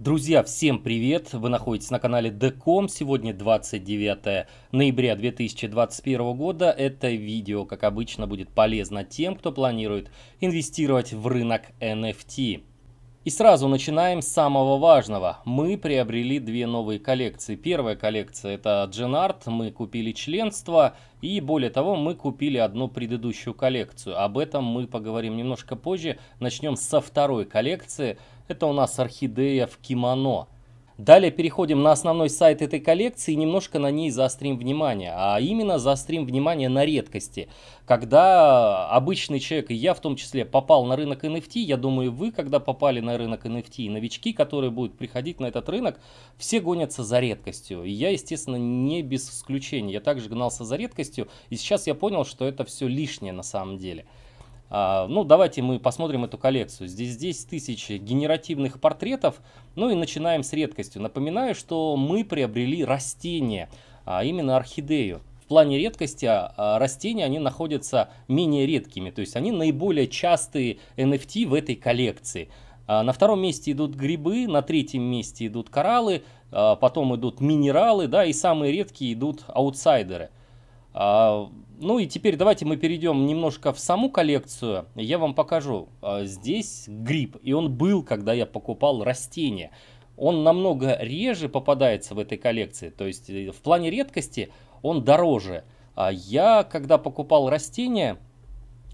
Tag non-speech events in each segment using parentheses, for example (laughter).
Друзья, всем привет! Вы находитесь на канале Деком. Сегодня 29 ноября 2021 года. Это видео, как обычно, будет полезно тем, кто планирует инвестировать в рынок NFT. И сразу начинаем с самого важного. Мы приобрели две новые коллекции. Первая коллекция это Арт. мы купили членство и более того мы купили одну предыдущую коллекцию. Об этом мы поговорим немножко позже. Начнем со второй коллекции. Это у нас орхидея в кимоно. Далее переходим на основной сайт этой коллекции и немножко на ней заострим внимание. А именно заострим внимание на редкости. Когда обычный человек, и я в том числе, попал на рынок NFT, я думаю, вы, когда попали на рынок NFT, новички, которые будут приходить на этот рынок, все гонятся за редкостью. И я, естественно, не без исключения. Я также гнался за редкостью, и сейчас я понял, что это все лишнее на самом деле. А, ну, давайте мы посмотрим эту коллекцию. Здесь 10 тысяч генеративных портретов. Ну и начинаем с редкостью. Напоминаю, что мы приобрели растение, а именно орхидею. В плане редкости а, а, растения, они находятся менее редкими. То есть они наиболее частые NFT в этой коллекции. На втором месте идут грибы, на третьем месте идут кораллы, потом идут минералы, да, и самые редкие идут аутсайдеры – а, ну и теперь давайте мы перейдем немножко в саму коллекцию. Я вам покажу. А, здесь гриб, и он был, когда я покупал растения. Он намного реже попадается в этой коллекции, то есть э, в плане редкости он дороже. А я, когда покупал растения,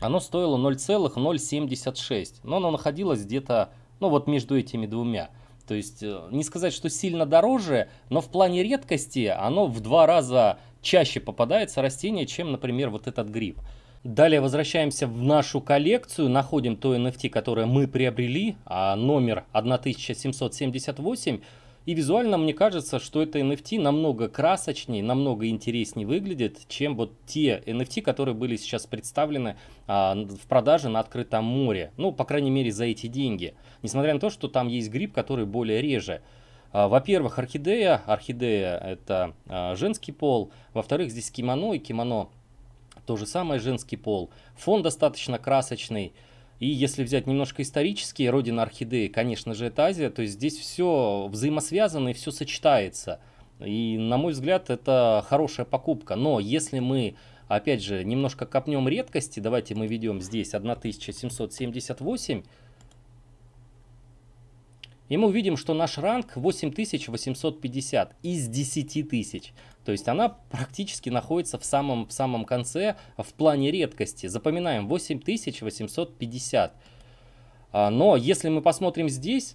оно стоило 0,076, но оно находилось где-то, ну вот между этими двумя. То есть э, не сказать, что сильно дороже, но в плане редкости оно в два раза чаще попадается растение, чем, например, вот этот гриб. Далее возвращаемся в нашу коллекцию, находим то NFT, которое мы приобрели, а, номер 1778. И визуально мне кажется, что это NFT намного красочнее, намного интереснее выглядит, чем вот те NFT, которые были сейчас представлены а, в продаже на открытом море. Ну, по крайней мере, за эти деньги. Несмотря на то, что там есть гриб, который более реже. А, во-первых, орхидея. Орхидея – это а, женский пол. Во-вторых, здесь кимоно, и кимоно – то же самое женский пол. Фон достаточно красочный. И если взять немножко исторические, родина орхидеи, конечно же, это Азия, то есть здесь все взаимосвязано и все сочетается. И, на мой взгляд, это хорошая покупка. Но если мы, опять же, немножко копнем редкости, давайте мы ведем здесь 1778, и мы увидим, что наш ранг 8850 из 10 тысяч. То есть она практически находится в самом, в самом конце в плане редкости. Запоминаем 8850. А, но если мы посмотрим здесь,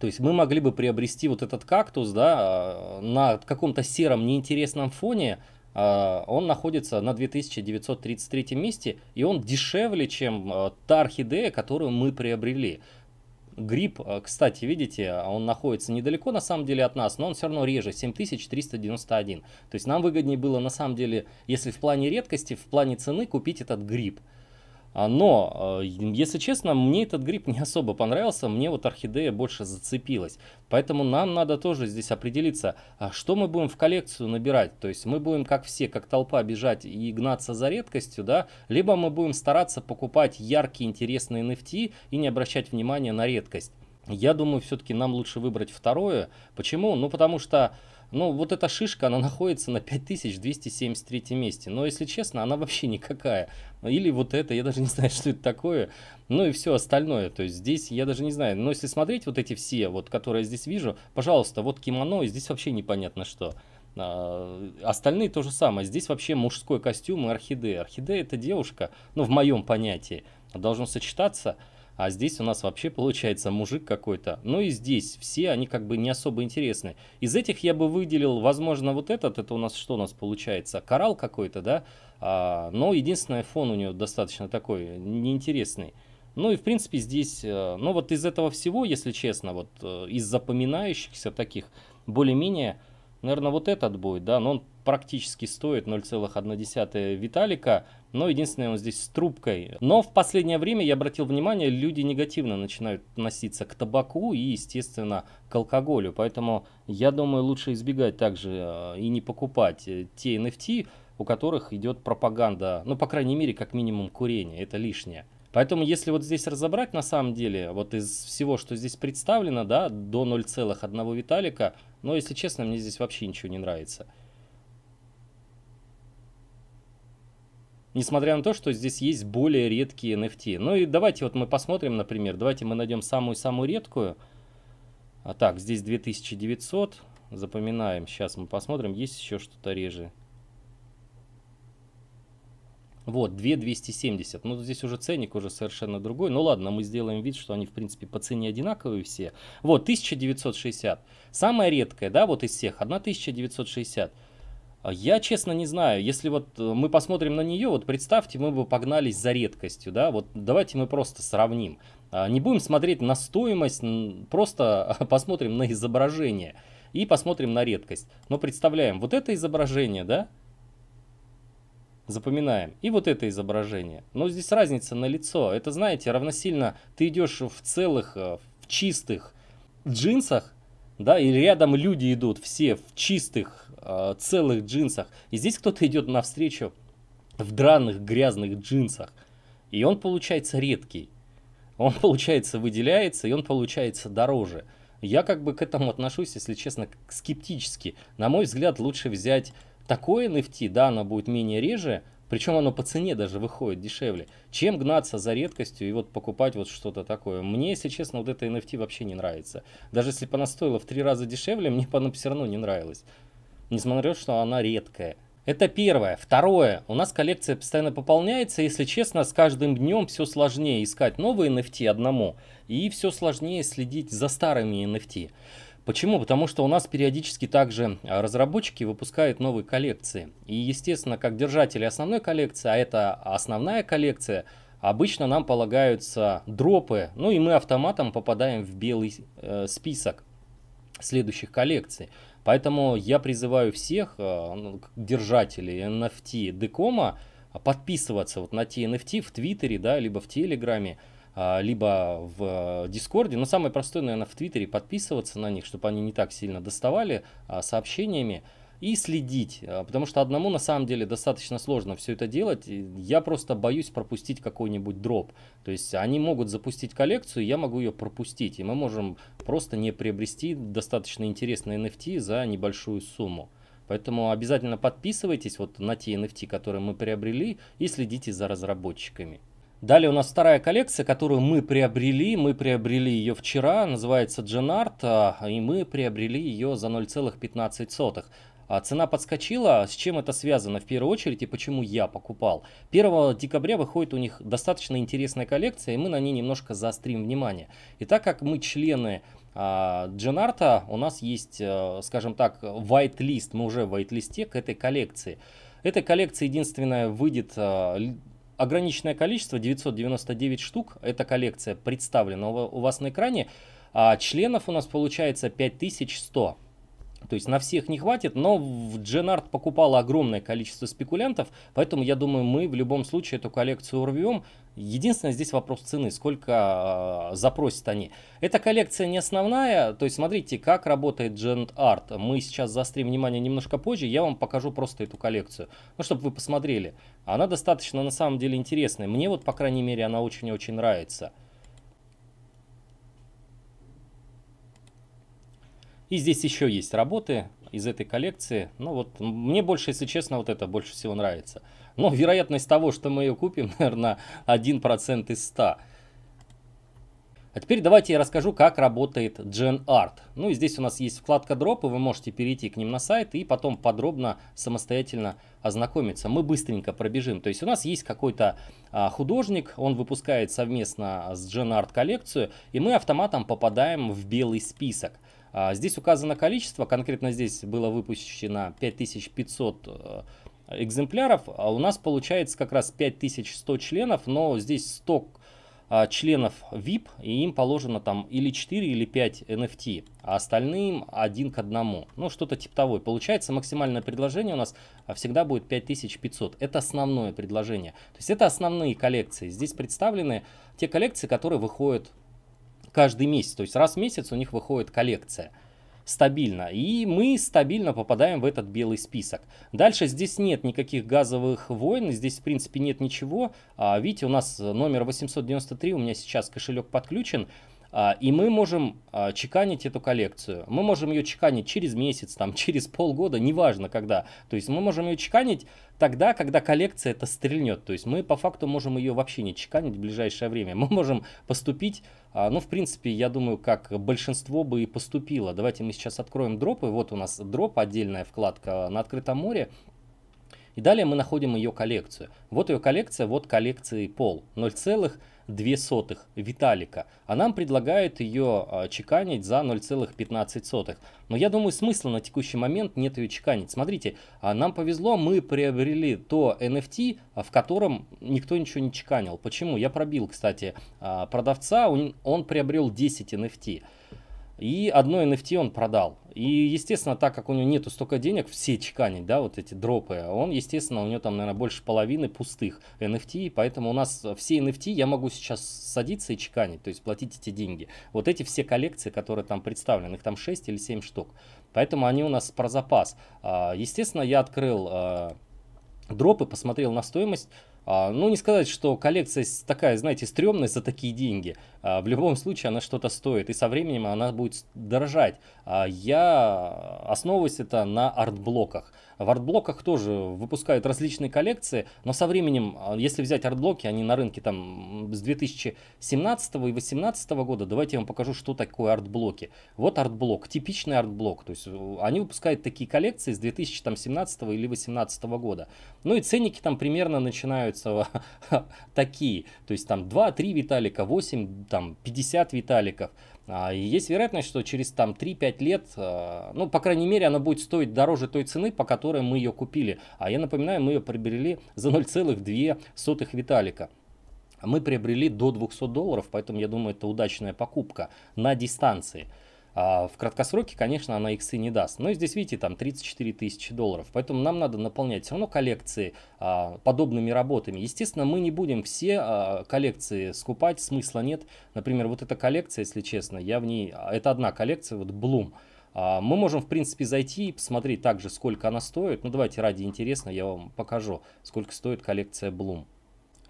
то есть мы могли бы приобрести вот этот кактус, да, а, на каком-то сером неинтересном фоне, а, он находится на 2933 месте, и он дешевле, чем та орхидея, которую мы приобрели. Гриб, э, кстати, видите, он находится недалеко на самом деле от нас, но он все равно реже, 7391. То есть нам выгоднее было на самом деле, если в плане редкости, в плане цены купить этот гриб. А, но, а, если честно, мне этот гриб (laughs) не особо понравился, мне вот орхидея больше зацепилась. Поэтому нам надо тоже здесь определиться, а что мы будем в коллекцию набирать. То есть мы будем, как все, как толпа, бежать и гнаться за редкостью, да? Либо мы будем стараться покупать яркие, интересные NFT и не обращать внимания на редкость. Я думаю, все-таки нам лучше выбрать второе. Почему? Ну, потому что ну вот эта шишка, она (laughs) находится на 5273 месте. Но, если честно, она вообще никакая. Или вот это, я даже не (laughs) знаю, что это такое. Ну и все остальное. То есть здесь я даже не знаю. Но если смотреть вот эти все, вот, которые я здесь вижу, пожалуйста, вот кимоно, и здесь вообще непонятно что. А, остальные то же самое. Здесь вообще мужской костюм и орхидея. Орхидея это девушка, ну в моем понятии, должно сочетаться. А здесь у нас вообще получается мужик какой-то. Ну и здесь все, они как бы не особо интересны. Из этих я бы выделил, возможно, вот этот. Это у нас что у нас получается? Коралл какой-то, да? А, но единственное, фон у него достаточно такой неинтересный. Ну и в принципе здесь, э, ну вот из этого всего, если честно, вот э, из запоминающихся таких, более-менее, наверное, вот этот будет, да, но он практически стоит 0,1 Виталика но единственное, он здесь с трубкой. Но в последнее время, я обратил внимание, люди негативно начинают относиться к табаку и, естественно, к алкоголю. Поэтому я думаю, лучше избегать также э, и не покупать э, те NFT, у которых идет пропаганда, ну, по крайней мере, как минимум курение, это лишнее. Поэтому, если вот здесь разобрать, на самом деле, вот из всего, что здесь представлено, да, до 0,1 Виталика, но, если честно, мне здесь вообще ничего не нравится. Несмотря на то, что здесь есть более редкие NFT. Ну и давайте вот мы посмотрим, например, давайте мы найдем самую-самую редкую. А так, здесь 2900, запоминаем. Сейчас мы посмотрим, есть еще что-то реже. Вот, 2270. Ну, здесь уже ценник уже совершенно другой. Ну, ладно, мы сделаем вид, что они, в принципе, по цене одинаковые все. Вот, 1960. Самая редкая, да, вот из всех, 1960. А я, честно, не знаю. Если вот э, мы посмотрим на нее, вот представьте, мы бы погнались за редкостью, да, вот давайте мы просто сравним. А, не будем смотреть на стоимость, просто (laughs) посмотрим на изображение и посмотрим на редкость. Но представляем вот это изображение, да, запоминаем. И вот это изображение. Но здесь разница на лицо. Это, знаете, равносильно ты идешь в целых, э, в чистых джинсах, да, и рядом люди идут все в чистых, э, целых джинсах, и здесь кто-то идет навстречу в драных, грязных джинсах, и он получается редкий, он (laughs) получается выделяется, и он получается дороже. Я как бы к этому отношусь, если честно, скептически. На мой взгляд, лучше взять такое NFT, да, оно будет менее реже, причем оно по цене даже выходит дешевле, чем гнаться за редкостью и вот покупать вот что-то такое. Мне, если честно, вот это NFT вообще не нравится. Даже если бы она стоила в три раза дешевле, мне бы она все равно не нравилась. Несмотря что она редкая. Это первое. Второе. У нас коллекция постоянно пополняется. Если честно, с каждым днем все сложнее искать новые NFT одному. И все сложнее следить за старыми NFT. Почему? Потому что у нас периодически также а, разработчики выпускают новые коллекции. И, естественно, как держатели основной коллекции, а это основная коллекция, обычно нам полагаются дропы, ну и мы автоматом попадаем в белый э, список следующих коллекций. Поэтому я призываю всех э, ну, держателей NFT Декома подписываться вот на те NFT в Твиттере, да, либо в Телеграме, а, либо в э, Дискорде, но самое простое, наверное, в Твиттере подписываться на них, чтобы они не так сильно доставали а, сообщениями и следить, а, потому что одному на самом деле достаточно сложно все это делать. Я просто боюсь пропустить какой-нибудь дроп. То есть они могут запустить коллекцию, я могу ее пропустить, и мы можем просто не приобрести достаточно интересные NFT за небольшую сумму. Поэтому обязательно подписывайтесь вот на те NFT, которые мы приобрели, и следите за разработчиками. Далее у нас вторая коллекция, которую мы приобрели. Мы приобрели ее вчера, называется Дженарт, и мы приобрели ее за 0,15. А цена подскочила. С чем это связано в первую очередь и почему я покупал? 1 декабря выходит у них достаточно интересная коллекция, и мы на ней немножко заострим внимание. И так как мы члены Дженарта, у нас есть, э, скажем так, white-лист, мы уже в white-листе к этой коллекции. Эта коллекция единственная выйдет э, ограниченное количество, 999 штук, эта коллекция представлена у вас на экране. А членов у нас получается 5100. То есть на всех не хватит, но в Дженард покупало огромное количество спекулянтов, поэтому я думаю, мы в любом случае эту коллекцию урвем. Единственное здесь вопрос цены, сколько э, запросят они. Эта коллекция не основная, то есть смотрите, как работает Gen Art. Мы сейчас заострим внимание немножко позже, я вам покажу просто эту коллекцию, ну, чтобы вы посмотрели. Она достаточно на самом деле интересная, мне вот, по крайней мере, она очень-очень нравится. И здесь еще есть работы из этой коллекции. Ну вот, мне больше, если честно, вот это больше всего нравится. Но вероятность того, что мы ее купим, (laughs) наверное, 1% из 100. А теперь давайте я расскажу, как работает GenArt. Ну и здесь у нас есть вкладка дропы, вы можете перейти к ним на сайт и потом подробно самостоятельно ознакомиться. Мы быстренько пробежим. То есть у нас есть какой-то а, художник, он выпускает совместно с GenArt коллекцию, и мы автоматом попадаем в белый список. А, здесь указано количество, конкретно здесь было выпущено 5500 э, экземпляров, а у нас получается как раз 5100 членов, но здесь сток а, членов VIP, и им положено там или 4, или 5 NFT, а остальным один к одному. Ну, что-то типа того. Получается, максимальное предложение у нас а, всегда будет 5500. Это основное предложение. То есть это основные коллекции. Здесь представлены те коллекции, которые выходят каждый месяц. То есть раз в месяц у них выходит коллекция стабильно. И мы стабильно попадаем в этот белый список. Дальше здесь нет никаких газовых войн, здесь в принципе нет ничего. А, видите, у нас номер 893, у меня сейчас кошелек подключен. А, и мы можем а, чеканить эту коллекцию. Мы можем ее чеканить через месяц, там, (laughs) через полгода, неважно когда. То есть мы можем ее чеканить тогда, когда коллекция это стрельнет. То есть мы по факту можем ее вообще не чеканить в ближайшее время. (laughs) Мы можем поступить, а, ну, в принципе, я думаю, как большинство бы и поступило. Давайте мы сейчас откроем дропы. Вот у нас дроп, отдельная вкладка на открытом море. И далее мы находим ее коллекцию. Вот ее коллекция, вот коллекции пол. 0,0. 0,02 Виталика, а нам предлагают ее а, чеканить за 0,15. Но я думаю, смысла на текущий момент нет ее чеканить. Смотрите, а, нам повезло, мы приобрели то NFT, а, в котором никто ничего не чеканил. Почему? Я пробил, кстати, продавца, он, приобрел 10 NFT. И одно NFT он продал. И, естественно, так как у него нету столько денег, все чеканить, да, вот эти дропы, он, естественно, у него там, наверное, больше половины пустых NFT, поэтому у нас все NFT я могу сейчас садиться и чеканить, то есть платить эти деньги. Вот эти все коллекции, которые там представлены, их там 6 или 7 штук, поэтому они у нас про запас. А, естественно, я открыл а, дропы, посмотрел на стоимость, а, ну, не сказать, что коллекция такая, знаете, стрёмная за такие деньги. А, в любом случае она что-то стоит, и со временем она будет дорожать. А, я основываюсь это на арт-блоках в артблоках тоже выпускают различные коллекции, но со временем, а, если взять артблоки, они на рынке там с 2017 и 2018 года, давайте я вам покажу, что такое артблоки. Вот артблок, типичный артблок, то есть э, они выпускают такие коллекции с 2017 или 2018 года. Ну и ценники там примерно начинаются (laughs) такие, то есть там 2-3 виталика, 8, там 50 виталиков. А, и есть вероятность, что через там 3-5 лет, а, ну, по крайней мере, она будет стоить дороже той цены, по которой мы ее купили. А я напоминаю, мы ее приобрели за 0,2 виталика мы приобрели до 200 долларов, поэтому я думаю, это удачная покупка на дистанции. А в краткосроке, конечно, она иксы не даст. Но здесь, видите, там 34 тысячи долларов. Поэтому нам надо наполнять все равно коллекции а, подобными работами. Естественно, мы не будем все а, коллекции скупать, смысла нет. Например, вот эта коллекция, если честно, я в ней... А, это одна коллекция, вот Bloom. А, мы можем, в принципе, зайти и посмотреть также, сколько она стоит. Ну, давайте ради интереса я вам покажу, сколько стоит коллекция Bloom.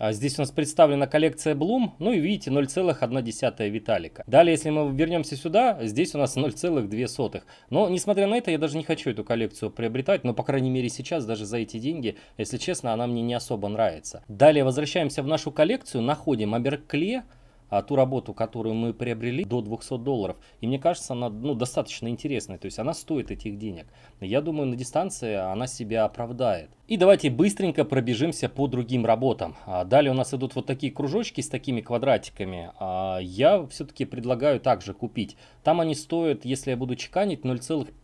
А здесь у нас представлена коллекция Bloom, ну и видите 0,1 Виталика. Далее, если мы вернемся сюда, здесь у нас 0,2. Но, несмотря на это, я даже не хочу эту коллекцию приобретать, но, по крайней мере, сейчас, даже за эти деньги, если честно, она мне не особо нравится. Далее возвращаемся в нашу коллекцию, находим Аберкле, а, ту работу, которую мы приобрели, до 200 долларов. И мне кажется, она ну, достаточно интересная, то есть она стоит этих денег. Я думаю, на дистанции она себя оправдает. И давайте быстренько пробежимся по другим работам. А, далее у нас идут вот такие кружочки с такими квадратиками. А, я все-таки предлагаю также купить. Там они стоят, если я буду чеканить, 0,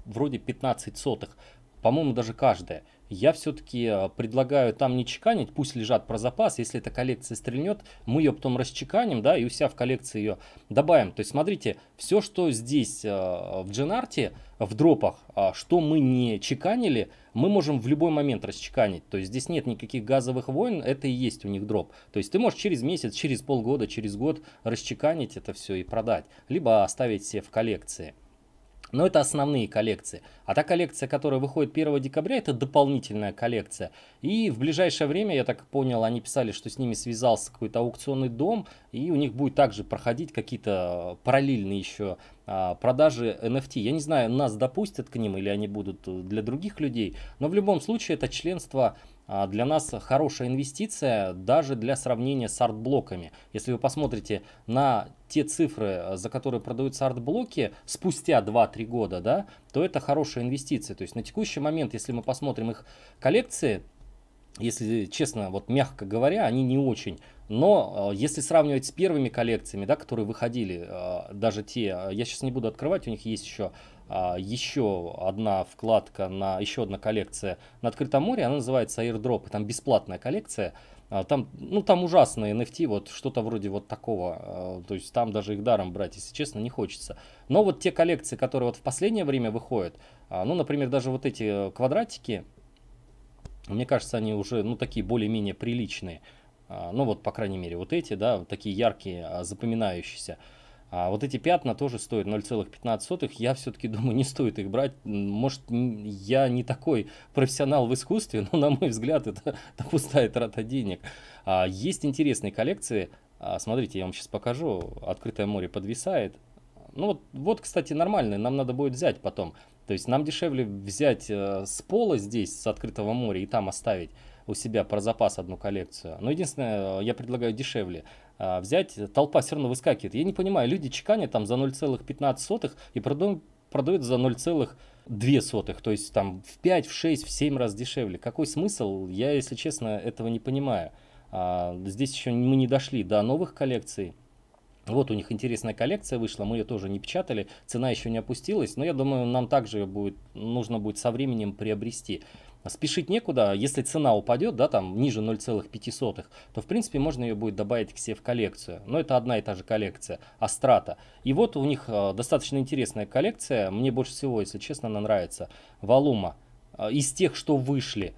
вроде 15 сотых. По-моему, даже каждая я все-таки э, предлагаю там не чеканить, пусть лежат про запас, если эта коллекция стрельнет, мы ее потом расчеканим, да, и у себя в коллекции ее добавим. То есть, смотрите, все, что здесь э, в Дженарте, в дропах, а, что мы не чеканили, мы можем в любой момент расчеканить. То есть здесь нет никаких газовых войн, это и есть у них дроп. То есть ты можешь через месяц, через полгода, через год расчеканить это все и продать, либо оставить себе в коллекции. Но это основные коллекции. А та коллекция, которая выходит 1 декабря, это дополнительная коллекция. И в ближайшее время, я так понял, они писали, что с ними связался какой-то аукционный дом, и у них будет также проходить какие-то э, параллельные еще а, продажи NFT. Я не знаю, нас допустят к ним или они будут э, для других людей, но в любом случае это членство а, для нас хорошая инвестиция даже для сравнения с артблоками. Если вы посмотрите на те цифры, за которые продаются артблоки спустя 2-3 года, да, то это хорошая инвестиция. То есть на текущий момент, если мы посмотрим их коллекции, если честно, вот мягко говоря, они не очень. Но а, если сравнивать с первыми коллекциями, да, которые выходили, а, даже те, я сейчас не буду открывать, у них есть еще а, еще одна вкладка на еще одна коллекция на открытом море, она называется Airdrop, и там бесплатная коллекция. А, там, ну, там ужасные NFT, вот что-то вроде вот такого. А, то есть там даже их даром брать, если честно, не хочется. Но вот те коллекции, которые вот в последнее время выходят, ну, например, даже вот эти э, квадратики, мне кажется, они уже, ну, такие более-менее приличные. Ну, вот, по крайней мере, вот эти, да, такие яркие, запоминающиеся. А вот эти пятна тоже стоят 0,15. Я все-таки (laughs) думаю, не стоит их брать. Может, я не такой профессионал в искусстве, но, на мой взгляд, это, (laughs) это пустая трата денег. А есть интересные коллекции. А, смотрите, я вам сейчас покажу. Открытое море подвисает. Ну вот, вот, кстати, нормальный. Нам надо будет взять потом. То есть нам дешевле взять э, с пола здесь, с открытого моря, и там оставить у себя про запас одну коллекцию. Но единственное, э, я предлагаю дешевле. А, взять, толпа все равно выскакивает. Я не понимаю, люди чеканят там за 0,15 и продают, продают за 0,02, то есть там в 5, в 6, в 7 раз дешевле. Какой смысл? Я, если честно, этого не понимаю. А, здесь еще мы не дошли до новых коллекций. Вот у них интересная коллекция вышла, мы ее тоже не печатали, цена еще не опустилась, но я думаю, нам также будет, нужно будет со временем приобрести спешить некуда. Если цена упадет, да, там ниже 0,5, то в принципе можно ее будет добавить к себе в коллекцию. Но это одна и та же коллекция, Астрата. И вот у них э, достаточно интересная коллекция. Мне больше всего, если честно, она нравится. Валума. Э, из тех, что вышли.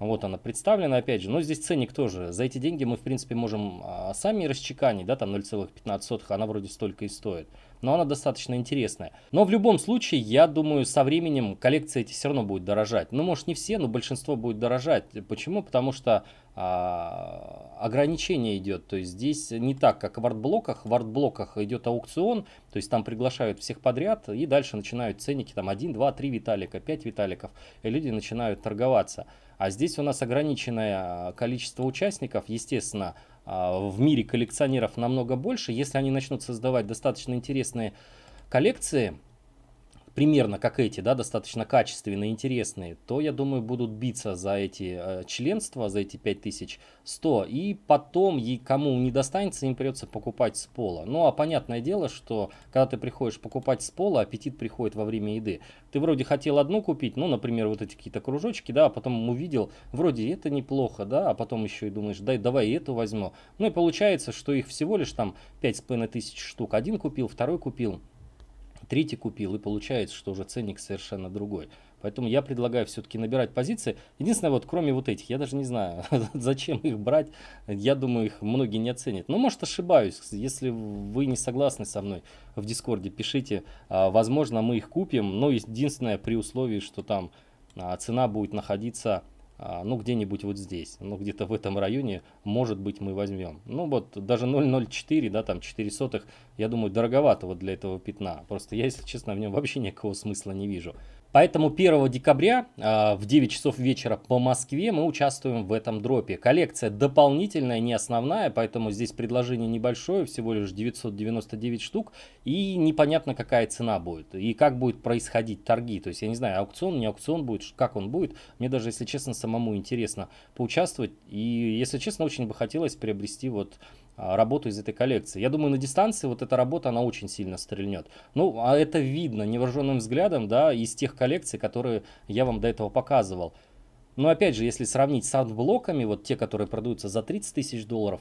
Вот она представлена, опять же. Но здесь ценник тоже. За эти деньги мы, в принципе, можем а, сами расчеканить, да, там 0,15, она вроде столько и стоит но она достаточно интересная. Но в любом случае, я думаю, со временем коллекции эти все равно будут дорожать. Ну, может, не все, но большинство будет дорожать. Почему? Потому что а, ограничение идет. То есть здесь не так, как в артблоках. В артблоках идет аукцион, то есть там приглашают всех подряд, и дальше начинают ценники там 1, 2, 3 Виталика, 5 Виталиков, и люди начинают торговаться. А здесь у нас ограниченное а, количество участников, естественно, а, в мире коллекционеров намного больше. Если они начнут создавать достаточно интересные коллекции, примерно как эти, да, достаточно качественные, интересные, то, я думаю, будут биться за эти э, членства, за эти 5100, и потом, и кому не достанется, им придется покупать с пола. Ну, а понятное дело, что когда ты приходишь покупать с пола, аппетит приходит во время еды. Ты вроде хотел одну купить, ну, например, вот эти какие-то кружочки, да, а потом увидел, вроде это неплохо, да, а потом еще и думаешь, дай, давай эту возьму. Ну, и получается, что их всего лишь там 5500 штук. Один купил, второй купил третий купил, и получается, что уже ценник совершенно другой. Поэтому я предлагаю все-таки набирать позиции. Единственное, вот кроме вот этих, я даже не знаю, (laughs) зачем их брать. Я думаю, их многие не оценят. Но, ну, может, ошибаюсь. Если вы не согласны со мной в Дискорде, пишите. А, возможно, мы их купим. Но единственное, при условии, что там а, цена будет находиться а, ну, где-нибудь вот здесь, ну, где-то в этом районе, может быть, мы возьмем. Ну, вот даже 0,04, да, там 4 сотых, я думаю, дороговато вот для этого пятна. Просто я, если честно, в нем вообще никакого смысла не вижу. Поэтому 1 декабря а, в 9 часов вечера по Москве мы участвуем в этом дропе. Коллекция дополнительная, не основная, поэтому здесь предложение небольшое, всего лишь 999 штук. И непонятно, какая цена будет. И как будет происходить торги. То есть я не знаю, аукцион, не аукцион будет, как он будет. Мне даже, если честно, самому интересно поучаствовать. И, если честно, очень бы хотелось приобрести вот а, работу из этой коллекции. Я думаю, на дистанции вот эта работа, она очень сильно стрельнет. Ну, а это видно невооруженным взглядом, да, из тех коллекций, которые я вам до этого показывал. Но опять же, если сравнить с артблоками, вот те, которые продаются за 30 тысяч долларов,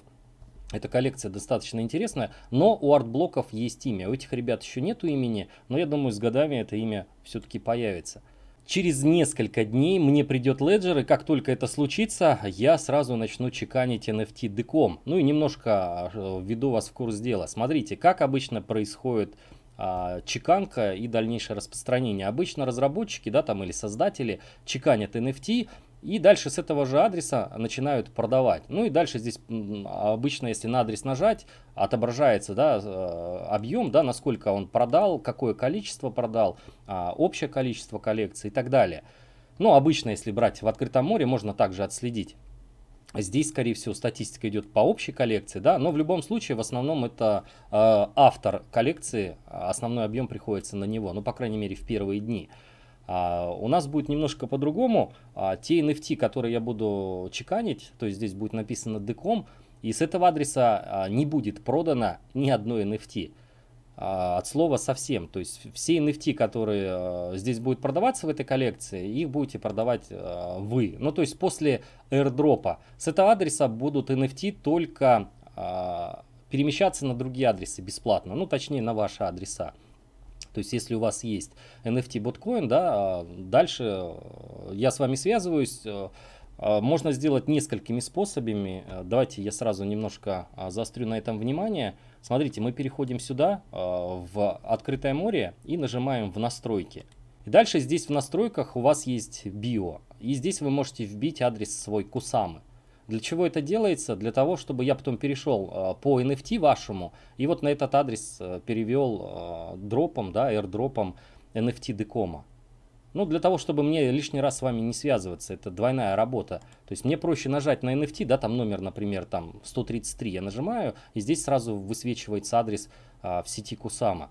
эта коллекция достаточно интересная, но у артблоков есть имя. У этих ребят еще нету имени, но я думаю, с годами это имя все-таки появится. Через несколько дней мне придет Ledger, и как только это случится, я сразу начну чеканить NFT деком. Ну и немножко э, введу вас в курс дела. Смотрите, как обычно происходит а, чеканка и дальнейшее распространение. Обычно разработчики, да, там или создатели чеканят NFT, и дальше с этого же адреса начинают продавать. Ну и дальше здесь обычно, если на адрес нажать, отображается да, э, объем, да, насколько он продал, какое количество продал, а, общее количество коллекций и так далее. Ну, обычно, если брать в открытом море, можно также отследить. Здесь, скорее всего, статистика идет по общей коллекции, да, но в любом случае, в основном это э, автор коллекции, основной объем приходится на него, ну, по крайней мере, в первые дни. А, у нас будет немножко по-другому. А, те NFT, которые я буду чеканить, то есть здесь будет написано DECOM, и с этого адреса а, не будет продано ни одной NFT. от слова совсем. То есть все NFT, которые здесь будут продаваться в этой коллекции, их будете продавать вы. Ну то есть после airdropа с этого адреса будут NFT только перемещаться на другие адресы бесплатно. Ну точнее на ваши адреса. То есть, если у вас есть NFT Botcoin, да, а дальше э, я с вами связываюсь. Э, а можно сделать несколькими способами. Э, давайте я сразу немножко а, заострю на этом внимание. Смотрите, мы переходим сюда, в открытое море, и нажимаем в настройки. И дальше здесь в настройках у вас есть био. И здесь вы можете вбить адрес свой кусамы. Для чего это делается? Для того, чтобы я потом перешел а, по NFT вашему и вот на этот адрес э, перевел а, дропом, да, airdropом NFT Декома. Ну, для того, чтобы мне лишний раз с вами не связываться, это двойная работа. То есть мне проще нажать на NFT, да, там номер, например, там 133 я нажимаю, и здесь сразу высвечивается адрес а, в сети Кусама.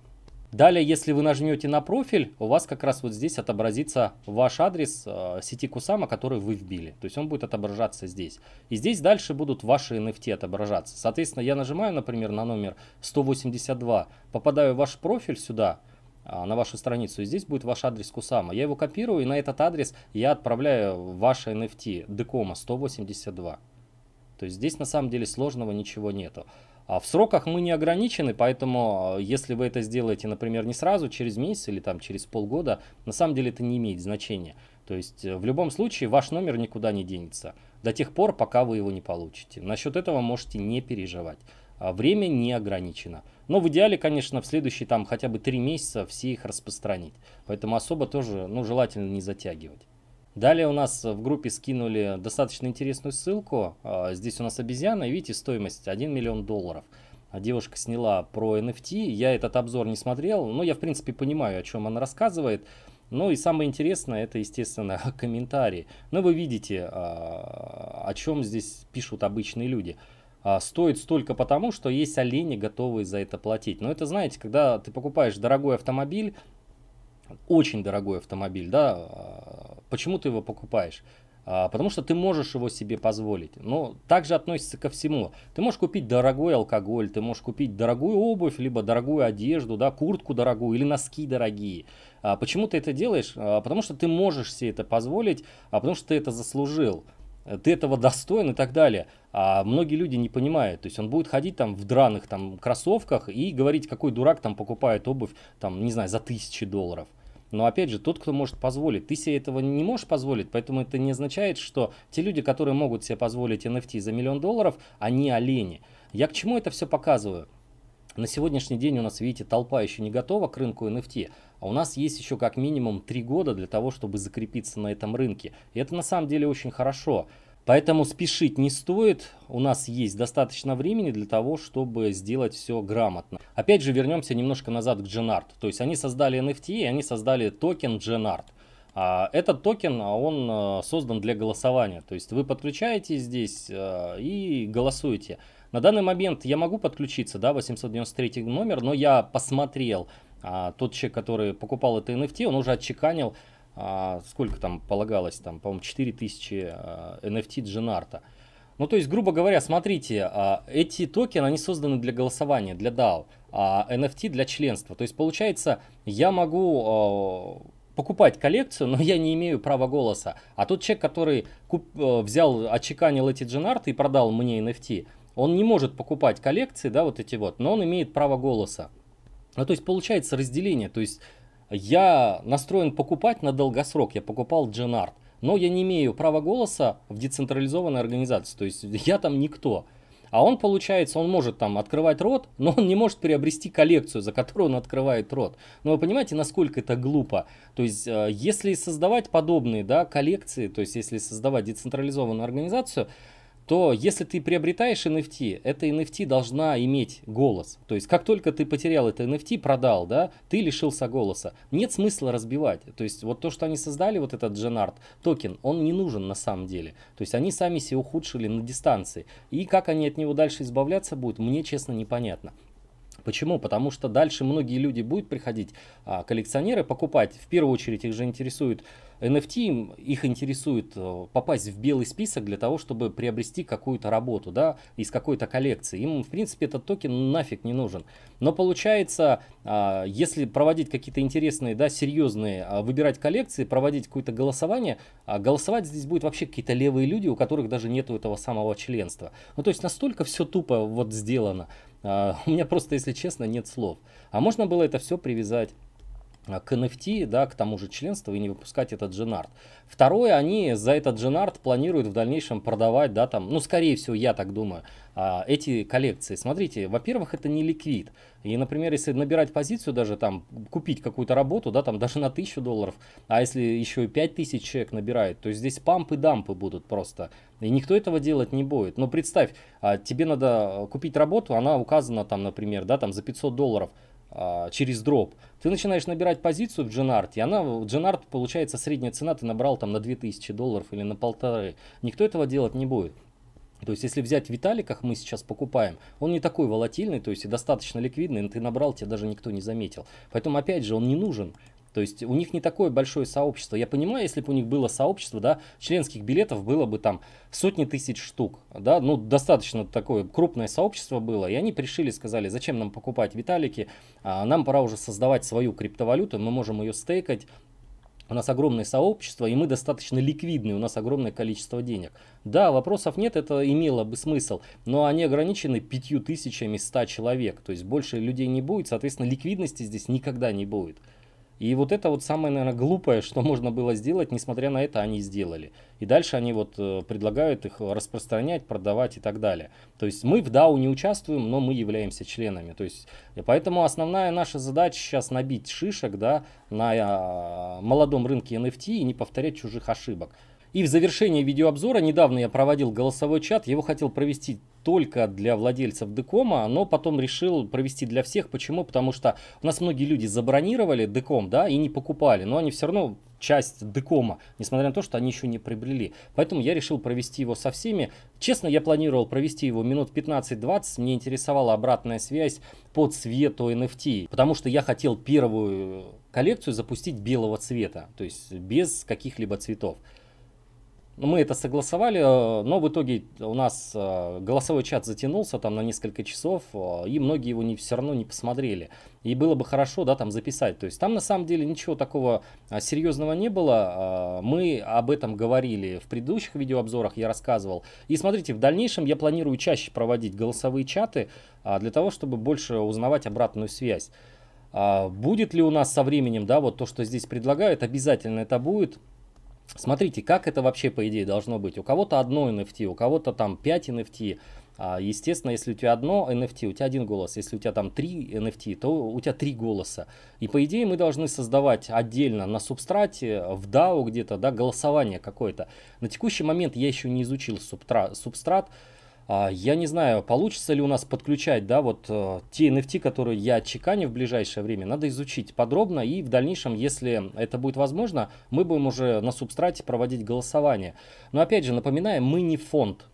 Далее, если вы нажмете на профиль, у вас как раз вот здесь отобразится ваш адрес э, сети Кусама, который вы вбили. То есть он будет отображаться здесь. И здесь дальше будут ваши NFT отображаться. Соответственно, я нажимаю, например, на номер 182, попадаю в ваш профиль сюда, а, на вашу страницу. И здесь будет ваш адрес Кусама. Я его копирую, и на этот адрес я отправляю ваши NFT Декома 182. То есть здесь на самом деле сложного ничего нету. А в сроках мы не ограничены, поэтому э, если вы это сделаете, например, не сразу, через месяц или там через полгода, на самом деле это не имеет значения. То есть э, в любом случае ваш номер никуда не денется до тех пор, пока вы его не получите. Насчет этого можете не переживать. А время не ограничено. Но в идеале, конечно, в следующие там хотя бы три месяца все их распространить. Поэтому особо тоже ну, желательно не затягивать. Далее у нас в группе скинули достаточно интересную ссылку. А, здесь у нас обезьяна, видите, стоимость 1 миллион долларов. А девушка сняла про NFT, я этот обзор не смотрел, но я в принципе понимаю, о чем она рассказывает. Ну и самое интересное, это, естественно, (laughs) комментарии. Ну вы видите, а, о чем здесь пишут обычные люди стоит столько потому, что есть олени, готовые за это платить. Но это, знаете, когда ты покупаешь дорогой автомобиль, очень дорогой автомобиль, да, Почему ты его покупаешь? А, потому что ты можешь его себе позволить. Но также относится ко всему. Ты можешь купить дорогой алкоголь, ты можешь купить дорогую обувь, либо дорогую одежду, да, куртку дорогую или носки дорогие. А почему ты это делаешь? А потому что ты можешь себе это позволить, а потому что ты это заслужил. Ты этого достоин и так далее. А многие люди не понимают. То есть он будет ходить там в драных там кроссовках и говорить, какой дурак там покупает обувь там, не знаю, за тысячи долларов. Но опять же, тот, кто может позволить. Ты себе этого не можешь позволить, поэтому это не означает, что те люди, которые могут себе позволить NFT за миллион долларов, они олени. Я к чему это все показываю? На сегодняшний день у нас, видите, толпа еще не готова к рынку NFT, а у нас есть еще как минимум три года для того, чтобы закрепиться на этом рынке. И это на самом деле очень хорошо. Поэтому спешить не стоит, у нас есть достаточно времени для того, чтобы сделать все грамотно. Опять же вернемся немножко назад к GenArt, то есть они создали NFT и они создали токен GenArt. А, этот токен, а, он а, создан для голосования, то есть вы подключаетесь здесь и голосуете. На данный момент я могу подключиться, да, 893 номер, но я посмотрел, тот человек, который покупал это NFT, он уже отчеканил а сколько там полагалось, там, по-моему, 4000 а, NFT Дженарта. Ну, то есть, грубо говоря, смотрите, а, эти токены, они созданы для голосования, для DAO, а NFT для членства. То есть, получается, я могу а, покупать коллекцию, но я не имею права голоса. А тот человек, который куп, взял, отчеканил эти дженарты и продал мне NFT, он не может покупать коллекции, да, вот эти вот, но он имеет право голоса. Ну, то есть получается разделение, то есть я настроен покупать на долгосрок. Я покупал Дженарт. Но я не имею права голоса в децентрализованной организации. То есть я там никто. А он, получается, он может там открывать рот, но он не может приобрести коллекцию, за которую он открывает рот. Но вы понимаете, насколько это глупо? То есть, э, если создавать подобные да, коллекции, то есть, если создавать децентрализованную организацию, то если ты приобретаешь NFT, эта NFT должна иметь голос. То есть как только ты потерял это NFT, продал, да, ты лишился голоса. Нет смысла разбивать. То есть вот то, что они создали, вот этот GenArt токен, он не нужен на самом деле. То есть они сами себя ухудшили на дистанции. И как они от него дальше избавляться будут, мне честно непонятно. Почему? Потому что дальше многие люди будут приходить, а, коллекционеры, покупать. В первую очередь их же интересует NFT, их интересует э, попасть в белый список для того, чтобы приобрести какую-то работу, да, из какой-то коллекции. Им, в принципе, этот токен нафиг не нужен. Но получается, а, если проводить какие-то интересные, да, серьезные, а, выбирать коллекции, проводить какое-то голосование, голосовать здесь будет вообще какие-то левые люди, у которых даже нету этого самого членства. Ну, то есть настолько все тупо вот сделано. А, (laughs) у меня просто, если честно, нет слов. А можно было это все привязать а, к NFT, да, к тому же членству и не выпускать этот дженарт. Второе, они за этот дженарт планируют в дальнейшем продавать, да, там, ну, скорее всего, я так думаю, а, эти коллекции. Смотрите, во-первых, это не ликвид. И, например, если набирать позицию даже там, купить какую-то работу, да, там даже на 1000 долларов, а если еще и 5000 человек набирает, то здесь пампы дампы будут просто. И никто этого делать не будет. Но представь, а, тебе надо купить работу, она указана там, например, да, там за 500 долларов – а, через дроп, ты начинаешь набирать позицию в Дженарте, и она, в Дженарт получается средняя цена, ты набрал там на 2000 долларов или на полторы. Никто этого делать не будет. То есть, если взять Виталиках, мы сейчас покупаем, он не такой волатильный, то есть и достаточно ликвидный, ты набрал, тебя даже никто не заметил. Поэтому, опять же, он не нужен то есть у них не такое большое сообщество. Я понимаю, если бы у них было сообщество, да, членских билетов было бы там сотни тысяч штук, да, ну достаточно такое крупное сообщество было, и они пришили, сказали, зачем нам покупать Виталики, а, нам пора уже создавать свою криптовалюту, мы можем ее стейкать, у нас огромное сообщество, и мы достаточно ликвидны, у нас огромное количество денег. Да, вопросов нет, это имело бы смысл, но они ограничены пятью тысячами ста человек, то есть больше людей не будет, соответственно, ликвидности здесь никогда не будет. И вот это вот самое, наверное, глупое, что можно было сделать, несмотря на это, они сделали. И дальше они вот э, предлагают их распространять, продавать и так далее. То есть мы в DAO не участвуем, но мы являемся членами. То есть, э, поэтому основная наша задача сейчас набить шишек да, на а, молодом рынке NFT и не повторять чужих ошибок. И в завершении видеообзора, недавно я проводил голосовой чат, его хотел провести только для владельцев Декома, но потом решил провести для всех. Почему? Потому что у нас многие люди забронировали Деком, да, и не покупали, но они все равно часть Декома, несмотря на то, что они еще не приобрели. Поэтому я решил провести его со всеми. Честно, я планировал провести его минут 15-20. Мне интересовала обратная связь по цвету NFT, потому что я хотел первую коллекцию запустить белого цвета, то есть без каких-либо цветов. Ну, мы это согласовали, э, но в итоге у нас э, голосовой чат затянулся там на несколько часов, э, и многие его не, все равно не посмотрели. И было бы хорошо, да, там записать. То есть там на самом деле ничего такого серьезного не было. Мы об этом говорили в предыдущих видеообзорах, я рассказывал. И смотрите, в дальнейшем я планирую чаще проводить голосовые чаты для того, чтобы больше узнавать обратную связь. Будет ли у нас со временем, да, вот то, что здесь предлагают, обязательно это будет. Смотрите, как это вообще по идее должно быть. У кого-то одно NFT, у кого-то там 5 NFT. А, естественно, если у тебя одно NFT, у тебя один голос. Если у тебя там три NFT, то у тебя три голоса. И по идее мы должны создавать отдельно на субстрате, в DAO где-то, да, голосование какое-то. На текущий момент я еще не изучил субтра- субстрат. А, я не знаю, получится ли у нас подключать, да, вот э, те NFT, которые я чеканю в ближайшее время, надо изучить подробно, и в дальнейшем, если это будет возможно, мы будем уже на субстрате проводить голосование. Но опять же, напоминаем, мы не фонд,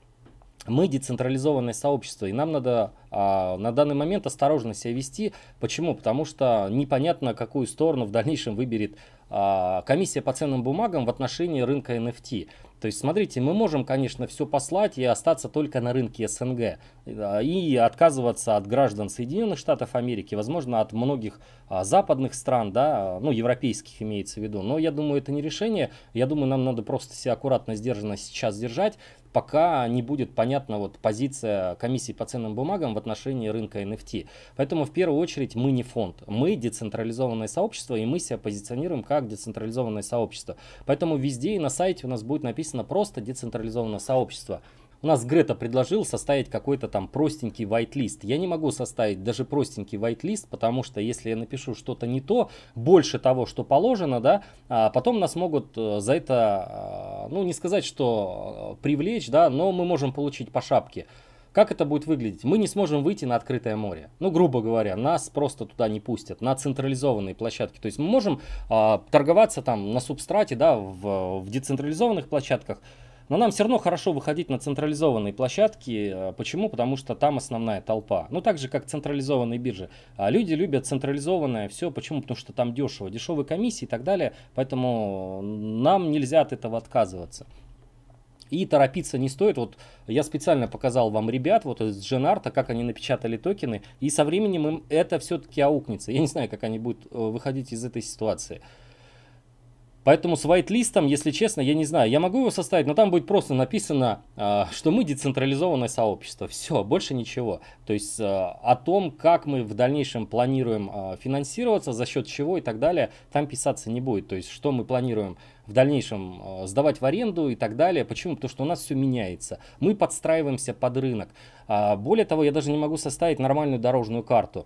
мы децентрализованное сообщество, и нам надо а, на данный момент осторожно себя вести. Почему? Потому что непонятно, какую сторону в дальнейшем выберет а, комиссия по ценным бумагам в отношении рынка NFT. То есть, смотрите, мы можем, конечно, все послать и остаться только на рынке СНГ э, и отказываться от граждан Соединенных Штатов Америки, возможно, от многих а, западных стран, да, ну, европейских имеется в виду. Но я думаю, это не решение. Я думаю, нам надо просто себя аккуратно, сдержанно сейчас держать, пока не будет понятна вот позиция комиссии по ценным бумагам в отношении рынка NFT. Поэтому в первую очередь мы не фонд, мы децентрализованное сообщество, и мы себя позиционируем как децентрализованное сообщество. Поэтому везде и на сайте у нас будет написано просто децентрализованное сообщество. У нас Грета предложил составить какой-то там простенький whitelist. Я не могу составить даже простенький whitelist, потому что если я напишу что-то не то, больше того, что положено, да, а потом нас могут э, за это, э, ну не сказать, что э, привлечь, да, но мы можем получить по шапке. Как это будет выглядеть? Мы не сможем выйти на открытое море. Ну, грубо говоря, нас просто туда не пустят, на централизованные площадки. То есть мы можем э, торговаться там на субстрате, да, в, в децентрализованных площадках, но нам все равно хорошо выходить на централизованные площадки. А, почему? Потому что там основная толпа. Ну, так же, как централизованные биржи. А, люди любят централизованное все. Почему? Потому что там дешево, дешевые комиссии и так далее. Поэтому нам нельзя от этого отказываться. И торопиться не стоит. Вот я специально показал вам ребят вот из Дженарта, как они напечатали токены. И со временем им это все-таки аукнется. Я не знаю, как они будут э, выходить из этой ситуации. Поэтому с вайтлистом, если честно, я не знаю. Я могу его составить, но там будет просто написано, а, что мы децентрализованное сообщество. Все, больше ничего. То есть а, о том, как мы в дальнейшем планируем а, финансироваться, за счет чего и так далее, там писаться не будет. То есть что мы планируем в дальнейшем сдавать в аренду и так далее. Почему? Потому что у нас все меняется. Мы подстраиваемся под рынок. Более того, я даже не могу составить нормальную дорожную карту.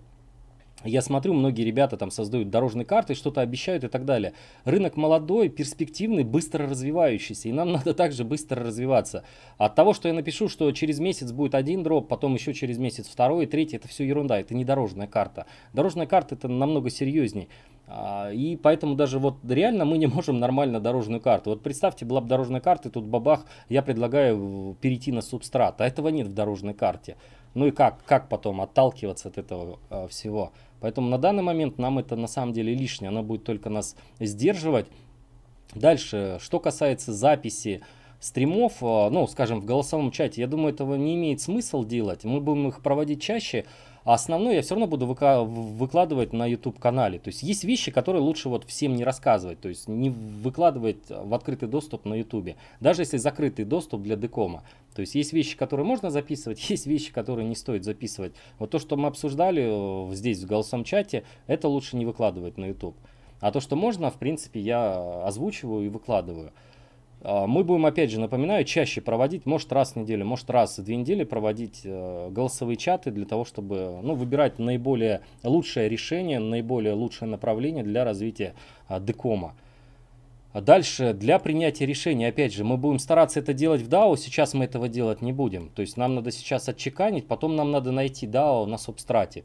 Я смотрю, многие ребята там создают дорожные карты, что-то обещают и так далее. Рынок молодой, перспективный, быстро развивающийся, и нам (laughs) надо также быстро развиваться. От того, что я напишу, что через месяц будет один дроп, потом еще через месяц второй, третий, это все ерунда, это не дорожная карта. Дорожная карта это намного серьезней. А, и поэтому даже вот реально мы не можем нормально дорожную карту. Вот представьте, была бы дорожная карта, и тут бабах, я предлагаю перейти на субстрат, а этого нет в дорожной карте. Ну и как, как потом отталкиваться от этого а, всего? Поэтому на данный момент нам это на самом деле лишнее, она будет только нас сдерживать. Дальше, что касается записи стримов, э, ну, скажем, в голосовом чате, я думаю, этого не имеет смысла делать. Мы будем их проводить чаще, а основную я все равно буду выкладывать на YouTube-канале. То есть есть вещи, которые лучше вот всем не рассказывать, то есть не выкладывать в открытый доступ на YouTube, даже если закрытый доступ для декома. То есть есть вещи, которые можно записывать, (laughs) есть вещи, которые не стоит записывать. Вот то, что мы обсуждали э, здесь в голосом чате, это лучше не выкладывать на YouTube. А то, что можно, в принципе, я э, озвучиваю и выкладываю. А, мы будем, опять же, напоминаю, чаще проводить, может раз в неделю, может раз в две недели проводить э, голосовые чаты для того, чтобы ну, выбирать наиболее лучшее решение, наиболее лучшее направление для развития а, декома. А дальше, для принятия решения, опять же, мы будем стараться это делать в DAO, сейчас мы этого делать не будем. То есть нам надо сейчас отчеканить, потом нам надо найти DAO на субстрате.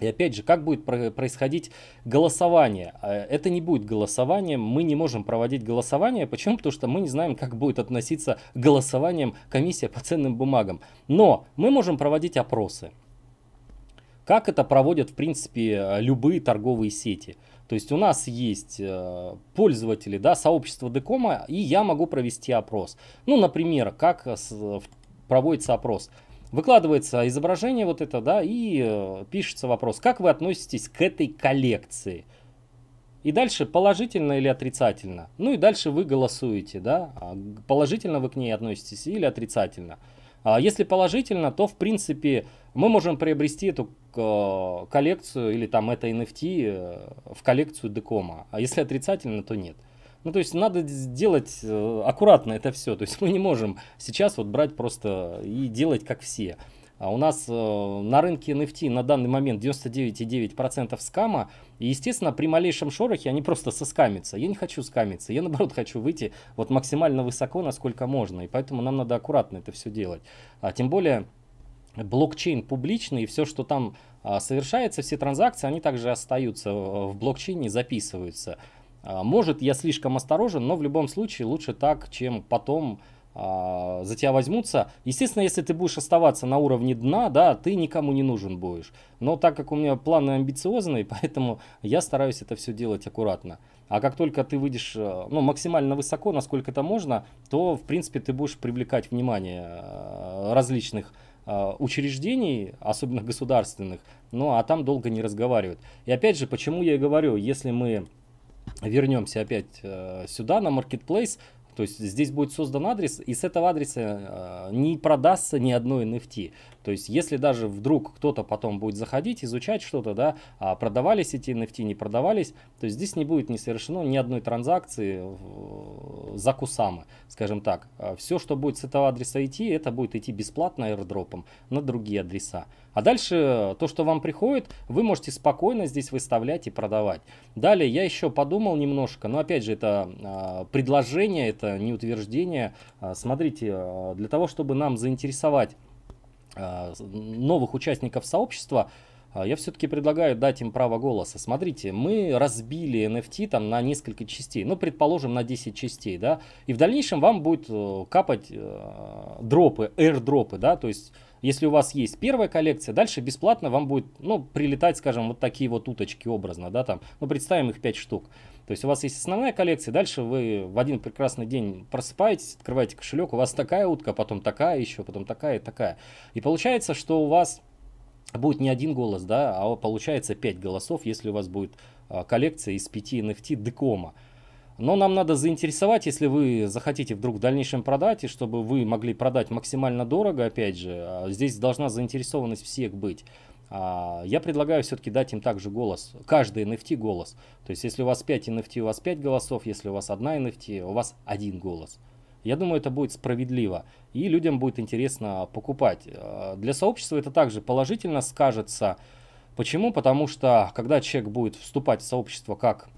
И опять же, как будет происходить голосование? А, это не будет голосование, мы не можем проводить голосование. Почему? Потому что мы не знаем, как будет относиться к голосованием комиссия по ценным бумагам. Но мы можем проводить опросы. Как это проводят, в принципе, любые торговые сети. То есть у нас есть э, пользователи, да, сообщество Декома, и я могу провести опрос. Ну, например, как проводится опрос – Выкладывается изображение вот это, да, и э, пишется вопрос, как вы относитесь к этой коллекции? И дальше положительно или отрицательно. Ну и дальше вы голосуете, да, а положительно вы к ней относитесь или отрицательно. А если положительно, то в принципе мы можем приобрести эту э, коллекцию или там это NFT э, в коллекцию Декома. А если отрицательно, то нет. Ну, то есть надо сделать э, аккуратно это все. То есть мы не можем сейчас вот брать просто и делать как все. А у нас э, на рынке NFT на данный момент 99,9% скама. И, естественно, при малейшем шорохе они просто соскамятся. Я не хочу скамиться. Я, наоборот, хочу выйти вот максимально высоко, насколько можно. И поэтому нам надо аккуратно это все делать. А тем более блокчейн публичный, и все, что там а, совершается, все транзакции, они также остаются э, в блокчейне, записываются. А, может, я слишком осторожен, но в любом случае лучше так, чем потом а, за тебя возьмутся. Естественно, если ты будешь оставаться на уровне дна, да, ты никому не нужен будешь. Но так как у меня планы амбициозные, (laughs) поэтому я стараюсь это все делать аккуратно. А как только ты выйдешь э, ну, максимально высоко, насколько это можно, то, в принципе, ты будешь привлекать внимание э, различных э, учреждений, особенно государственных, ну а там долго не разговаривают. И опять же, почему я и говорю, если мы вернемся опять э, сюда, на Marketplace. То есть здесь будет создан адрес, и с этого адреса э, не продастся ни одной NFT. То есть если даже вдруг кто-то потом будет заходить, изучать что-то, да, а продавались эти NFT, не продавались, то здесь не будет не совершено ни одной транзакции э, за кусамы, скажем так. А Все, что будет с этого адреса идти, это будет идти бесплатно аирдропом на другие адреса. А дальше э, то, что вам приходит, вы можете спокойно здесь выставлять и продавать. Далее я еще подумал немножко, но опять же это э, предложение, это не утверждение. А, смотрите, а, для того, чтобы нам заинтересовать а, новых участников сообщества, я все-таки предлагаю дать им право голоса. Смотрите, мы разбили NFT там на несколько частей, ну, предположим, на 10 частей, да, и в дальнейшем вам будет э, капать э, дропы, airdropы, да, то есть если у вас есть первая коллекция, дальше бесплатно вам будет, ну, прилетать, скажем, вот такие вот уточки образно, да, там, ну, представим их 5 штук. То есть у вас есть основная коллекция, дальше вы в один прекрасный день просыпаетесь, открываете кошелек, у вас такая утка, потом такая еще, потом такая и такая. И получается, что у вас будет не один голос, да, а получается пять голосов, если у вас будет а, коллекция из пяти NFT декома. Но нам надо заинтересовать, если вы захотите вдруг в дальнейшем продать, и чтобы вы могли продать максимально дорого, опять же, а здесь должна заинтересованность всех быть. А, я предлагаю все-таки дать им также голос, каждый NFT голос. То есть, если у вас 5 NFT, у вас 5 голосов, если у вас одна NFT, у вас один голос. Я думаю, это будет справедливо, и людям будет интересно покупать. А, для сообщества это также положительно скажется. Почему? Потому что, когда человек будет вступать в сообщество как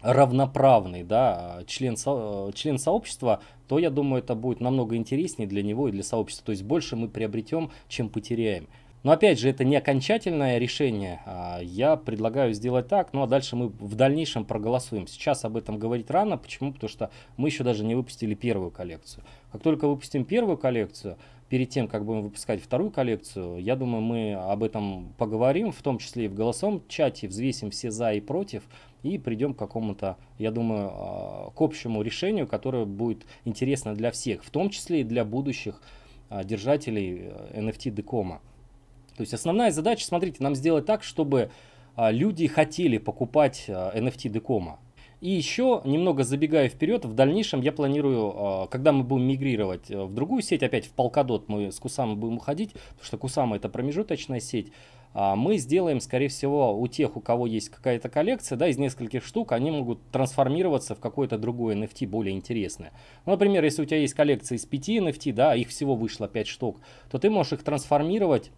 равноправный да, член, со, член сообщества, то я думаю, это будет намного интереснее для него и для сообщества. То есть больше мы приобретем, чем потеряем. Но опять же, это не окончательное решение. А я предлагаю сделать так, ну а дальше мы в дальнейшем проголосуем. Сейчас об этом говорить рано. Почему? Потому что мы еще даже не выпустили первую коллекцию. Как только выпустим первую коллекцию, перед тем, как будем выпускать вторую коллекцию, я думаю, мы об этом поговорим, в том числе и в голосовом чате, взвесим все за и против и придем к какому-то, я думаю, а, к общему решению, которое будет интересно для всех, в том числе и для будущих а, держателей NFT э, Декома. То есть основная задача, смотрите, нам сделать так, чтобы а, люди хотели покупать NFT а, Декома. И еще, немного забегая вперед, в дальнейшем я планирую, а, когда мы будем мигрировать э, в другую сеть, опять в Polkadot мы с Кусамой будем уходить, потому что Кусама это промежуточная сеть, мы сделаем, скорее всего, у тех, у кого есть какая-то коллекция, да, из нескольких штук, они могут трансформироваться в какое-то другое NFT, более интересное. Ну, например, если у тебя есть коллекция из 5 NFT, да, их всего вышло 5 штук, то ты можешь их трансформировать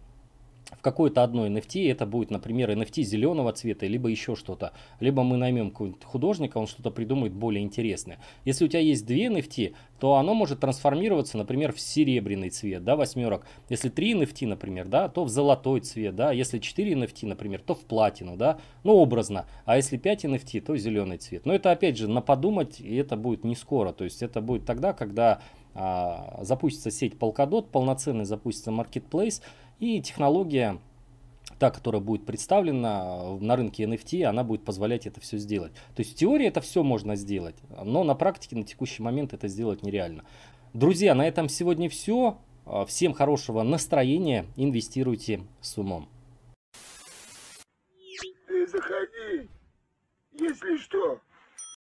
в какой то одной NFT, это будет, например, NFT зеленого цвета, либо еще что-то. Либо мы наймем какого-нибудь художника, он что-то придумает более интересное. Если у тебя есть две NFT, то оно может трансформироваться, например, в серебряный цвет, да, восьмерок. Если три NFT, например, да, то в золотой цвет, да. Если четыре NFT, например, то в платину, да, ну, образно. А если пять NFT, то зеленый цвет. Но это, опять же, на подумать, и это будет не скоро. То есть это будет тогда, когда а, запустится сеть Polkadot, полноценный запустится Marketplace, и технология та, которая будет представлена э, на рынке NFT, она будет позволять это все сделать. То есть в теории это все можно сделать, но на практике на текущий момент это сделать нереально. Друзья, на этом сегодня все. Э, всем хорошего настроения. Инвестируйте с умом. Ты заходи, если что.